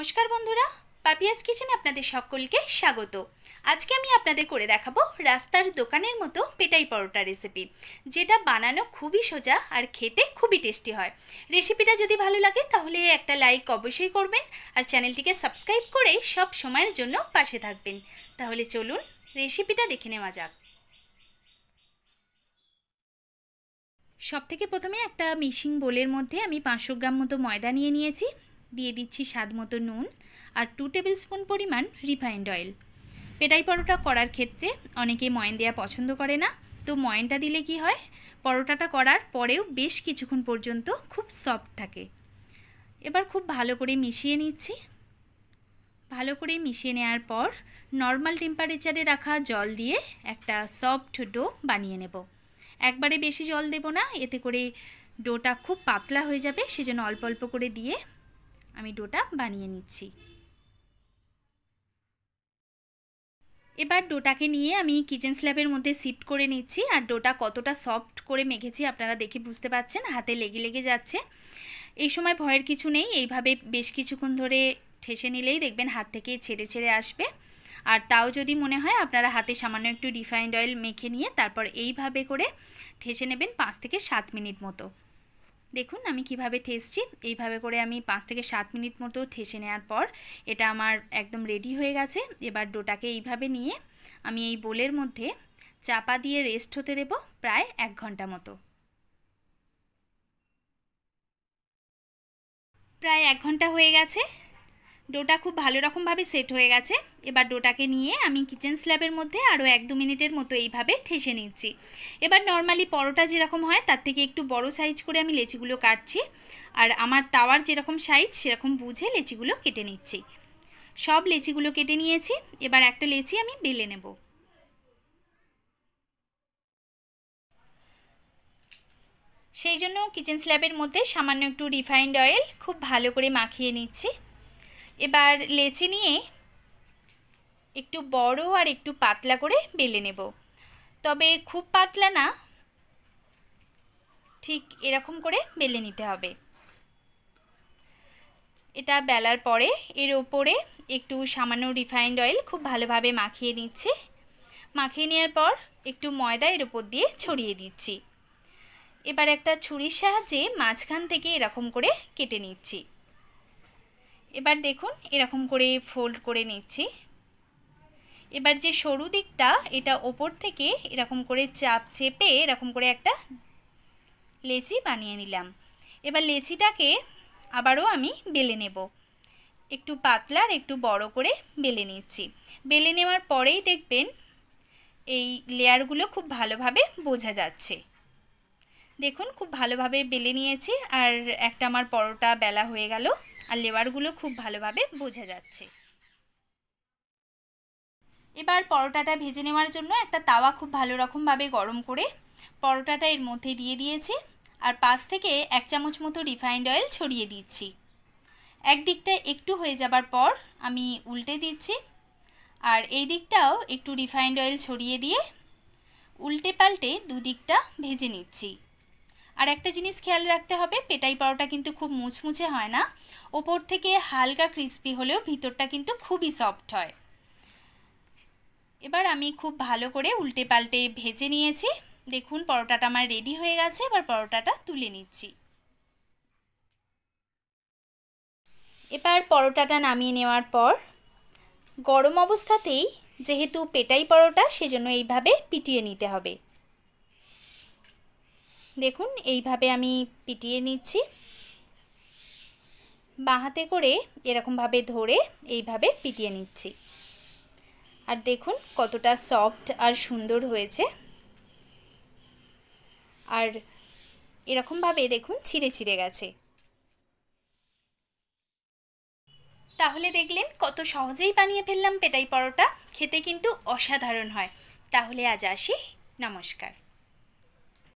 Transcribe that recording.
নমস্কার বন্ধুরা পাপিয়াস কিচেনে আপনাদের সকলকে স্বাগত আজকে আমি আপনাদের করে দেখাবো রাস্তার দোকানের মতো পেটাই পরোটা রেসিপি যেটা বানানো খুবই সোজা আর খেতে খুবই টেস্টি হয় রেসিপিটা যদি ভালো লাগে তাহলে একটা লাইক অবশ্যই করবেন আর চ্যানেলটিকে সাবস্ক্রাইব করে সব সময়ের জন্য পাশে থাকবেন তাহলে চলুন রেসিপিটা দেখে নেওয়া যাক সব থেকে প্রথমে একটা মিশিং বোলের মধ্যে আমি পাঁচশো গ্রাম মতো ময়দা নিয়ে নিয়েছি দিয়ে দিচ্ছি স্বাদ মতো নুন আর টু টেবিল স্পুন পরিমাণ রিফাইন্ড অয়েল পেটাই পরোটা করার ক্ষেত্রে অনেকে ময়ন দেওয়া পছন্দ করে না তো ময়নটা দিলে কি হয় পরোটাটা করার পরেও বেশ কিছুক্ষণ পর্যন্ত খুব সফট থাকে এবার খুব ভালো করে মিশিয়ে নিচ্ছি ভালো করে মিশিয়ে নেওয়ার পর নর্মাল টেম্পারেচারে রাখা জল দিয়ে একটা সফট ডো বানিয়ে নেব একবারে বেশি জল দেব না এতে করে ডোটা খুব পাতলা হয়ে যাবে সেজন্য অল্প অল্প করে দিয়ে আমি ডোটা বানিয়ে নিচ্ছি এবার ডোটাকে নিয়ে আমি কিচেন স্ল্যাবের মধ্যে শিফট করে নিচ্ছি আর ডোটা কতটা সফট করে মেখেছি আপনারা দেখে বুঝতে পাচ্ছেন হাতে লেগে লেগে যাচ্ছে এই সময় ভয়ের কিছু নেই এইভাবে বেশ কিছুক্ষণ ধরে ঠেসে নিলেই দেখবেন হাত থেকে ছেড়ে ছেড়ে আসবে আর তাও যদি মনে হয় আপনারা হাতে সামান্য একটু রিফাইন্ড অয়েল মেখে নিয়ে তারপর এইভাবে করে ঠেসে নেবেন পাঁচ থেকে সাত মিনিট মতো দেখুন আমি কিভাবে ঠেসছি এইভাবে করে আমি পাঁচ থেকে সাত মিনিট মতো ঠেসে নেওয়ার পর এটা আমার একদম রেডি হয়ে গেছে এবার ডোটাকে এইভাবে নিয়ে আমি এই বোলের মধ্যে চাপা দিয়ে রেস্ট হতে দেব প্রায় এক ঘন্টা মতো প্রায় এক ঘন্টা হয়ে গেছে ডোটা খুব ভালো রকমভাবে সেট হয়ে গেছে এবার ডোটাকে নিয়ে আমি কিচেন স্ল্যাবের মধ্যে আরও এক দু মিনিটের মতো এইভাবে ঠেসে নিচ্ছি এবার নর্মালি পরোটা যেরকম হয় তার থেকে একটু বড় সাইজ করে আমি লেচিগুলো কাটছি আর আমার তাওয়ার যেরকম সাইজ সেরকম বুঝে লেচিগুলো কেটে নিচ্ছি সব লেচিগুলো কেটে নিয়েছি এবার একটা লেচি আমি বেলে নেব সেই জন্য কিচেন স্ল্যাবের মধ্যে সামান্য একটু রিফাইন্ড অয়েল খুব ভালো করে মাখিয়ে নিচ্ছি এবার লেচি নিয়ে একটু বড় আর একটু পাতলা করে বেলে নেব তবে খুব পাতলা না ঠিক এরকম করে বেলে নিতে হবে এটা বেলার পরে এর ওপরে একটু সামান্য রিফাইন্ড অয়েল খুব ভালোভাবে মাখিয়ে নিচ্ছে মাখিয়ে নেওয়ার পর একটু ময়দা এর ওপর দিয়ে ছড়িয়ে দিচ্ছি এবার একটা ছুরির সাহায্যে মাঝখান থেকে এরকম করে কেটে নিচ্ছি এবার দেখুন এরকম করে ফোল্ড করে নিচ্ছি এবার যে সরু দিকটা এটা ওপর থেকে এরকম করে চাপ চেপে এরকম করে একটা লেচি বানিয়ে নিলাম এবার লেচিটাকে আবারও আমি বেলে নেব একটু পাতলার একটু বড় করে বেলে নিচ্ছি বেলে নেওয়ার পরেই দেখবেন এই লেয়ারগুলো খুব ভালোভাবে বোঝা যাচ্ছে দেখুন খুব ভালোভাবে বেলে নিয়েছি আর একটা আমার পরোটা বেলা হয়ে গেল আর লেবারগুলো খুব ভালোভাবে বোঝা যাচ্ছে এবার পরোটাটা ভেজে নেওয়ার জন্য একটা তাওয়া খুব ভালো রকমভাবে গরম করে পরোটাটা এর মধ্যে দিয়ে দিয়েছি আর পাশ থেকে এক চামচ মতো রিফাইন্ড অয়েল ছড়িয়ে দিচ্ছি এক দিকটা একটু হয়ে যাবার পর আমি উল্টে দিচ্ছি আর এই দিকটাও একটু রিফাইন্ড অয়েল ছড়িয়ে দিয়ে উল্টে পাল্টে দুদিকটা ভেজে নিচ্ছি আর একটা জিনিস খেয়াল রাখতে হবে পেটাই পাওয়াটা কিন্তু খুব মুচমুচে হয় না ওপর থেকে হালকা ক্রিস্পি হলেও ভিতরটা কিন্তু খুবই সফট হয় এবার আমি খুব ভালো করে উল্টে পাল্টে ভেজে নিয়েছি দেখুন পরোটাটা আমার রেডি হয়ে গেছে এবার পরোটাটা তুলে নিচ্ছি এবার পরোটাটা নামিয়ে নেওয়ার পর গরম অবস্থাতেই যেহেতু পেটাই পরোটা সেজন্য এইভাবে পিটিয়ে নিতে হবে দেখুন এইভাবে আমি পিটিয়ে নিচ্ছি বাহাতে করে এরকমভাবে ধরে এইভাবে পিটিয়ে নিচ্ছি আর দেখুন কতটা সফট আর সুন্দর হয়েছে আর এরকমভাবে দেখুন ছিঁড়ে ছিঁড়ে গেছে তাহলে দেখলেন কত সহজেই বানিয়ে ফেললাম পেটাই পরোটা খেতে কিন্তু অসাধারণ হয় তাহলে আজ আসি নমস্কার